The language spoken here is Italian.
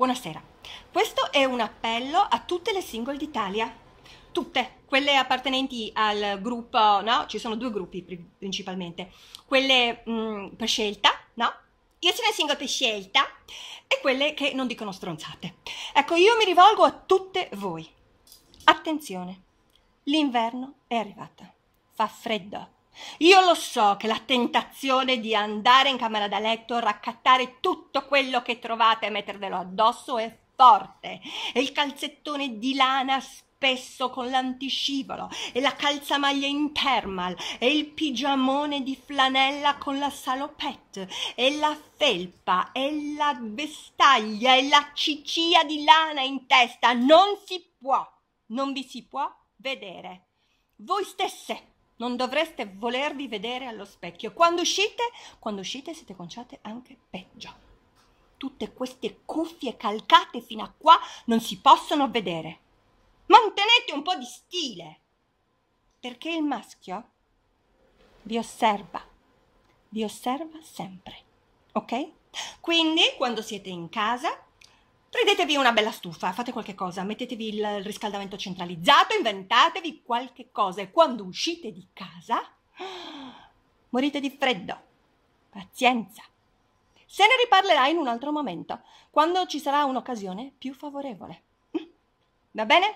Buonasera. Questo è un appello a tutte le single d'Italia, tutte quelle appartenenti al gruppo, no? Ci sono due gruppi principalmente, quelle mh, mm, per scelta, no? Io sono single per scelta e quelle che non dicono stronzate. Ecco, io mi rivolgo a tutte voi. Attenzione, l'inverno è arrivata, fa freddo. Io lo so che la tentazione di andare in camera da letto, raccattare tutto quello che trovate e mettervelo addosso è forte e il calzettone di lana spesso con l'antiscivolo e la calzamaglia in thermal e il pigiamone di flanella con la salopette e la felpa e la vestaglia e la cicia di lana in testa. Non si può, non vi si può vedere. Voi stesse non dovreste volervi vedere allo specchio. Quando uscite, quando uscite siete conciate anche peggio. Tutte queste cuffie calcate fino a qua non si possono vedere. Mantenete un po' di stile, perché il maschio vi osserva, vi osserva sempre, ok? Quindi quando siete in casa Prendetevi una bella stufa, fate qualche cosa, mettetevi il riscaldamento centralizzato, inventatevi qualche cosa e quando uscite di casa morite di freddo. Pazienza. Se ne riparlerà in un altro momento, quando ci sarà un'occasione più favorevole. Mm. Va bene?